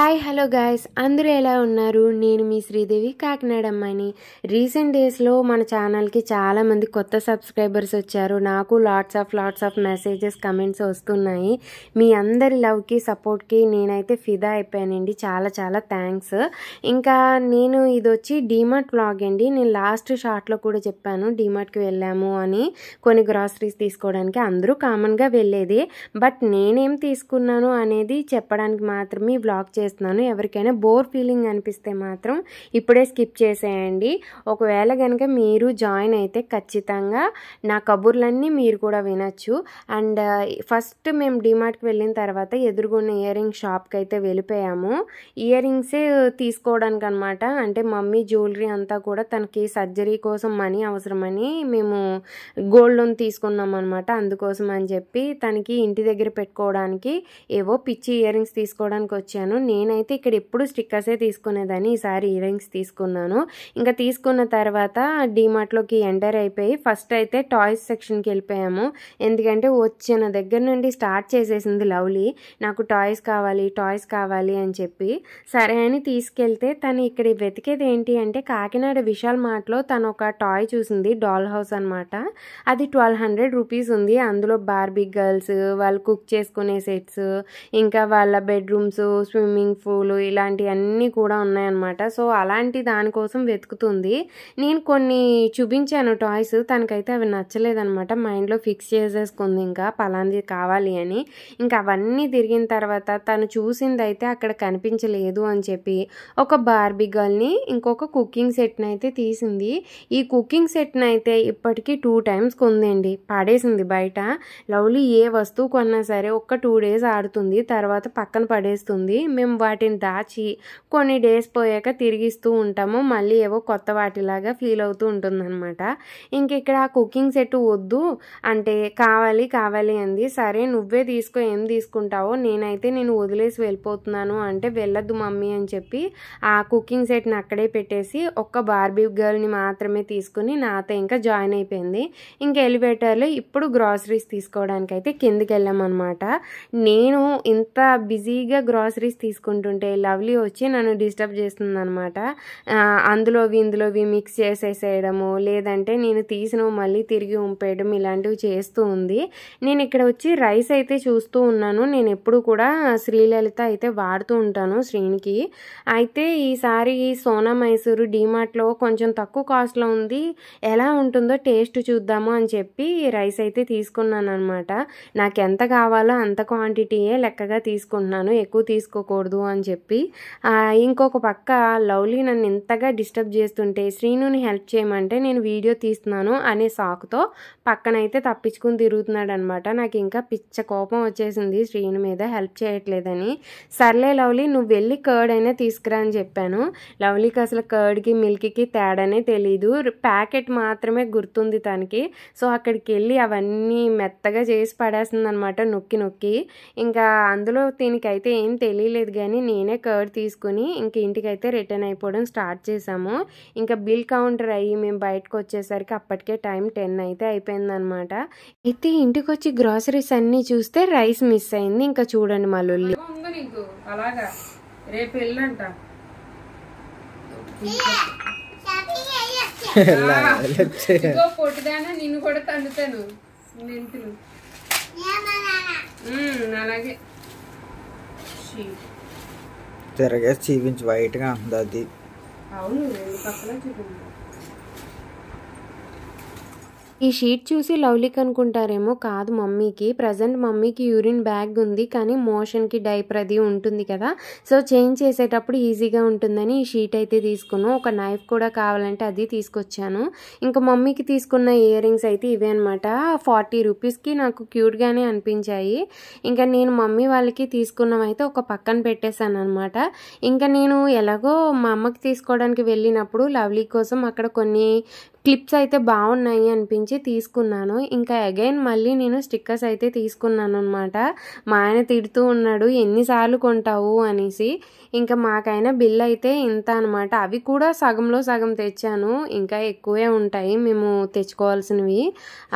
hi hello guys అందరూ ఎలా ఉన్నారు నేను మీ శ్రీదేవి కాకినాడ అమ్మాయిని రీసెంట్ డేస్లో మన ఛానల్కి చాలామంది కొత్త సబ్స్క్రైబర్స్ వచ్చారు నాకు lots of lots of messages comments వస్తున్నాయి మీ అందరి లవ్కి సపోర్ట్కి నేనైతే ఫిదా అయిపోయానండి చాలా చాలా థ్యాంక్స్ ఇంకా నేను ఇది వచ్చి డీమార్ట్ వ్లాగ్ అండి నేను లాస్ట్ షార్ట్లో కూడా చెప్పాను డీమార్ట్కి వెళ్ళాము అని కొన్ని గ్రాసరీస్ తీసుకోవడానికి అందరూ కామన్గా వెళ్ళేది బట్ నేనేం తీసుకున్నాను అనేది చెప్పడానికి మాత్రమే బ్లాగ్ చేసి చేస్తున్నాను ఎవరికైనా బోర్ ఫీలింగ్ అనిపిస్తే మాత్రం ఇప్పుడే స్కిప్ చేసేయండి ఒకవేళ కనుక మీరు జాయిన్ అయితే ఖచ్చితంగా నా కబుర్లన్నీ మీరు కూడా వినొచ్చు అండ్ ఫస్ట్ మేము డిమార్ట్కి వెళ్ళిన తర్వాత ఎదురుగున్న ఇయర్ రింగ్ షాప్కి అయితే వెళ్ళిపోయాము ఇయర్ రింగ్సే తీసుకోవడానికి అనమాట అంటే మమ్మీ జ్యువెలరీ అంతా కూడా తనకి సర్జరీ కోసం మనీ అవసరమని మేము గోల్డ్ లోన్ తీసుకున్నాం అనమాట అందుకోసం అని చెప్పి తనకి ఇంటి దగ్గర పెట్టుకోవడానికి ఏవో పిచ్చి ఇయర్ రింగ్స్ తీసుకోవడానికి వచ్చాను నేను నేనైతే ఇక్కడ ఎప్పుడు స్టిక్కర్సే తీసుకునేదాన్ని ఈసారి ఇయర్ రింగ్స్ తీసుకున్నాను ఇంకా తీసుకున్న తర్వాత డీమార్ట్లోకి ఎంటర్ అయిపోయి ఫస్ట్ అయితే టాయ్స్ సెక్షన్కి వెళ్ళిపోయాము ఎందుకంటే వచ్చిన దగ్గర నుండి స్టార్ట్ చేసేసింది లవ్లీ నాకు టాయ్స్ కావాలి టాయ్స్ కావాలి అని చెప్పి సరే అని తీసుకెళ్తే తను ఇక్కడ వెతికేది ఏంటి అంటే కాకినాడ విశాల్ మార్ట్లో తను ఒక టాయ్ చూసింది డాల్ హౌస్ అనమాట అది ట్వెల్వ్ హండ్రెడ్ రూపీస్ ఉంది అందులో బార్బీ గర్ల్స్ వాళ్ళు కుక్ చేసుకునే సెట్స్ ఇంకా వాళ్ళ బెడ్రూమ్స్ స్విమ్మింగ్ స్విమ్మింగ్ పూలు ఇలాంటివన్నీ కూడా ఉన్నాయన్నమాట సో అలాంటి దానికోసం వెతుకుతుంది నేను కొన్ని చూపించాను టాయ్స్ తనకైతే అవి నచ్చలేదన్నమాట మైండ్లో ఫిక్స్ చేసేసుకుంది ఇంకా పలాంది కావాలి అని ఇంకా అవన్నీ తిరిగిన తర్వాత తను చూసిందైతే అక్కడ కనిపించలేదు అని చెప్పి ఒక బార్బీ గర్ల్ని ఇంకొక కుకింగ్ సెట్ని అయితే తీసింది ఈ కుకింగ్ సెట్ని అయితే ఇప్పటికీ టూ టైమ్స్ కొందండి పడేసింది బయట లవ్లీ ఏ వస్తువు కొన్నా సరే ఒక్క టూ డేస్ ఆడుతుంది తర్వాత పక్కన పడేస్తుంది మేము వాటిని దాచి కొన్ని డేస్ పోయాక తిరిగిస్తూ ఉంటాము మళ్ళీ ఏవో కొత్త వాటిలాగా ఫీల్ అవుతూ ఉంటుందన్నమాట ఇంక ఇక్కడ ఆ కుకింగ్ సెట్ వద్దు అంటే కావాలి కావాలి అంది సరే నువ్వే తీసుకో ఏం తీసుకుంటావో నేనైతే నేను వదిలేసి వెళ్ళిపోతున్నాను అంటే వెళ్ళొద్దు మమ్మీ అని చెప్పి ఆ కుకింగ్ సెట్ని అక్కడే పెట్టేసి ఒక్క బార్బీ గర్ల్ని మాత్రమే తీసుకుని నాతో ఇంకా జాయిన్ అయిపోయింది ఇంక ఎలివేటర్లో ఇప్పుడు గ్రాసరీస్ తీసుకోవడానికి అయితే కిందకి వెళ్ళామన్నమాట నేను ఇంత బిజీగా గ్రాసరీస్ తీసుకు తీసుకుంటుంటే లవ్లీ వచ్చి నన్ను డిస్టర్బ్ చేస్తుందనమాట అందులోవి ఇందులోవి మిక్స్ చేసేసేయడము లేదంటే నేను తీసిన మళ్ళీ తిరిగి ఉంపేయడం ఇలాంటివి చేస్తూ ఉంది నేను ఇక్కడ వచ్చి రైస్ అయితే చూస్తూ ఉన్నాను నేను ఎప్పుడు కూడా శ్రీలలిత అయితే వాడుతూ ఉంటాను శ్రీనికి అయితే ఈసారి ఈ సోనా మైసూరు డీమార్ట్లో కొంచెం తక్కువ కాస్ట్లో ఉంది ఎలా ఉంటుందో టేస్ట్ చూద్దాము అని చెప్పి రైస్ అయితే తీసుకున్నాను అనమాట నాకు ఎంత కావాలో అంత క్వాంటిటీయే లెక్కగా తీసుకుంటున్నాను ఎక్కువ తీసుకోకూడదు ఉండకూడదు అని చెప్పి ఇంకొక పక్క లవ్లీ నన్ను ఇంతగా డిస్టర్బ్ చేస్తుంటే శ్రీనుని హెల్ప్ చేయమంటే నేను వీడియో తీస్తున్నాను అనే సాకుతో పక్కనైతే తప్పించుకుని తిరుగుతున్నాడు అనమాట నాకు ఇంకా పిచ్చ కోపం వచ్చేసింది శ్రీను మీద హెల్ప్ చేయట్లేదని సర్లే లవ్లీ నువ్వు వెళ్ళి కర్డ్ అయినా తీసుకురా అని చెప్పాను లవ్లీకి అసలు కర్డ్కి మిల్క్కి తేడానే తెలీదు ప్యాకెట్ మాత్రమే గుర్తుంది తనకి సో అక్కడికి వెళ్ళి అవన్నీ మెత్తగా చేసి పడేస్తుంది అనమాట నొక్కి నొక్కి ఇంకా అందులో దీనికైతే ఏం తెలియలేదు అని నేనే కవర్ తీసుకుని ఇంక ఇంటికైతే రిటర్న్ అయిపోవడం స్టార్ట్ చేసాము ఇంకా బిల్ కౌంటర్ అయ్యి మేము బయటకు వచ్చేసరికి అప్పటికే టైం టెన్ అయితే అయిపోయిందనమాట అయితే ఇంటికి వచ్చి గ్రాసరీస్ అన్నీ చూస్తే రైస్ మిస్ అయింది ఇంకా చూడండి మా లొల్లి అలాగా రేపు తిరగేసి చూపించి వైట్గా ఉంది అది అవును ఈ షీట్ చూసి లవ్లీకి అనుకుంటారేమో కాదు మమ్మీకి ప్రజెంట్ మమ్మీకి యూరిన్ బ్యాగ్ ఉంది కానీ మోషన్కి డైపర్ అది ఉంటుంది కదా సో చేంజ్ చేసేటప్పుడు ఈజీగా ఉంటుందని ఈ షీట్ అయితే తీసుకున్నాను ఒక నైఫ్ కూడా కావాలంటే అది తీసుకొచ్చాను ఇంకా మమ్మీకి తీసుకున్న ఇయర్ అయితే ఇవే అనమాట ఫార్టీ రూపీస్కి నాకు క్యూట్గానే అనిపించాయి ఇంకా నేను మమ్మీ వాళ్ళకి తీసుకున్నవైతే ఒక పక్కన పెట్టేశాను అనమాట ఇంకా నేను ఎలాగో మా అమ్మకి తీసుకోవడానికి వెళ్ళినప్పుడు లవ్లీ కోసం అక్కడ కొన్ని క్లిప్స్ అయితే బాగున్నాయి అనిపించి తీసుకున్నాను ఇంకా అగైన్ మళ్ళీ నేను స్టిక్కర్స్ అయితే తీసుకున్నాను అనమాట మా ఆయన తిడుతూ ఉన్నాడు ఎన్నిసార్లు కొంటావు అనేసి ఇంకా మాకైనా బిల్ అయితే ఇంత అనమాట అవి కూడా సగంలో సగం తెచ్చాను ఇంకా ఎక్కువే ఉంటాయి మేము తెచ్చుకోవాల్సినవి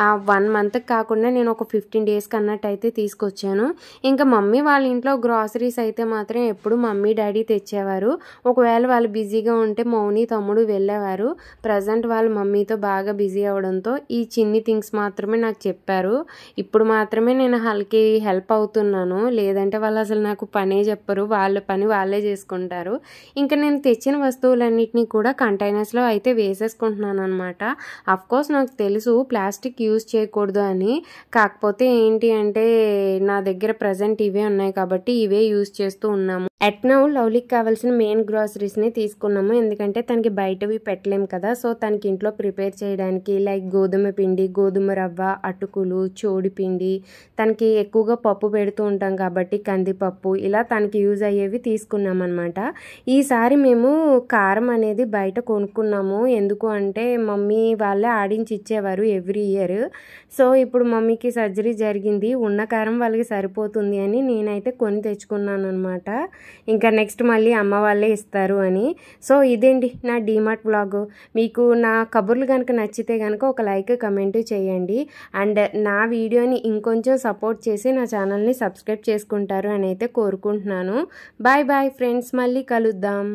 ఆ వన్ మంత్కి కాకుండా నేను ఒక ఫిఫ్టీన్ డేస్ కన్నట్టు అయితే తీసుకొచ్చాను ఇంకా మమ్మీ వాళ్ళ ఇంట్లో గ్రాసరీస్ అయితే మాత్రం ఎప్పుడు మమ్మీ డాడీ తెచ్చేవారు ఒకవేళ వాళ్ళు బిజీగా ఉంటే మౌని తమ్ముడు వెళ్ళేవారు ప్రజెంట్ వాళ్ళ మమ్మీ మమ్మీతో బాగా బిజీ అవడంతో ఈ చిన్ని థింగ్స్ మాత్రమే నాకు చెప్పారు ఇప్పుడు మాత్రమే నేను వాళ్ళకి హెల్ప్ అవుతున్నాను లేదంటే వాళ్ళు అసలు నాకు పనే చెప్పరు వాళ్ళ పని వాళ్ళే చేసుకుంటారు ఇంకా నేను తెచ్చిన వస్తువులన్నింటినీ కూడా కంటైనర్స్లో అయితే వేసేసుకుంటున్నాను అనమాట కోర్స్ నాకు తెలుసు ప్లాస్టిక్ యూజ్ చేయకూడదు అని కాకపోతే ఏంటి అంటే నా దగ్గర ప్రజెంట్ ఇవే ఉన్నాయి కాబట్టి ఇవే యూజ్ చేస్తూ ఉన్నాము ఎట్నవ్ నౌ లవ్లీకి కావాల్సిన మెయిన్ గ్రాసరీస్ని తీసుకున్నాము ఎందుకంటే తనకి బయటవి పెట్టలేము కదా సో తనకి ఇంట్లో ప్రిపేర్ చేయడానికి లైక్ గోధుమ పిండి గోధుమ రవ్వ అటుకులు చోడిపిండి తనకి ఎక్కువగా పప్పు పెడుతూ ఉంటాం కాబట్టి కందిపప్పు ఇలా తనకి యూజ్ అయ్యేవి తీసుకున్నాం అనమాట ఈసారి మేము కారం అనేది బయట కొనుక్కున్నాము ఎందుకు అంటే మమ్మీ వాళ్ళే ఆడించి ఇచ్చేవారు ఎవ్రీ ఇయర్ సో ఇప్పుడు మమ్మీకి సర్జరీ జరిగింది ఉన్న కారం వాళ్ళకి సరిపోతుంది అని నేనైతే కొని తెచ్చుకున్నాను అనమాట ఇంకా నెక్స్ట్ మళ్ళీ అమ్మ వాళ్ళే ఇస్తారు అని సో ఇదేంటి నా డీమార్ట్ బ్లాగ్ మీకు నా కబుర్ కబుర్లు కనుక నచ్చితే కనుక ఒక లైక్ కమెంట్ చేయండి అండ్ నా వీడియోని ఇంకొంచెం సపోర్ట్ చేసి నా ఛానల్ని సబ్స్క్రైబ్ చేసుకుంటారు అని అయితే కోరుకుంటున్నాను బాయ్ బాయ్ ఫ్రెండ్స్ మళ్ళీ కలుద్దాం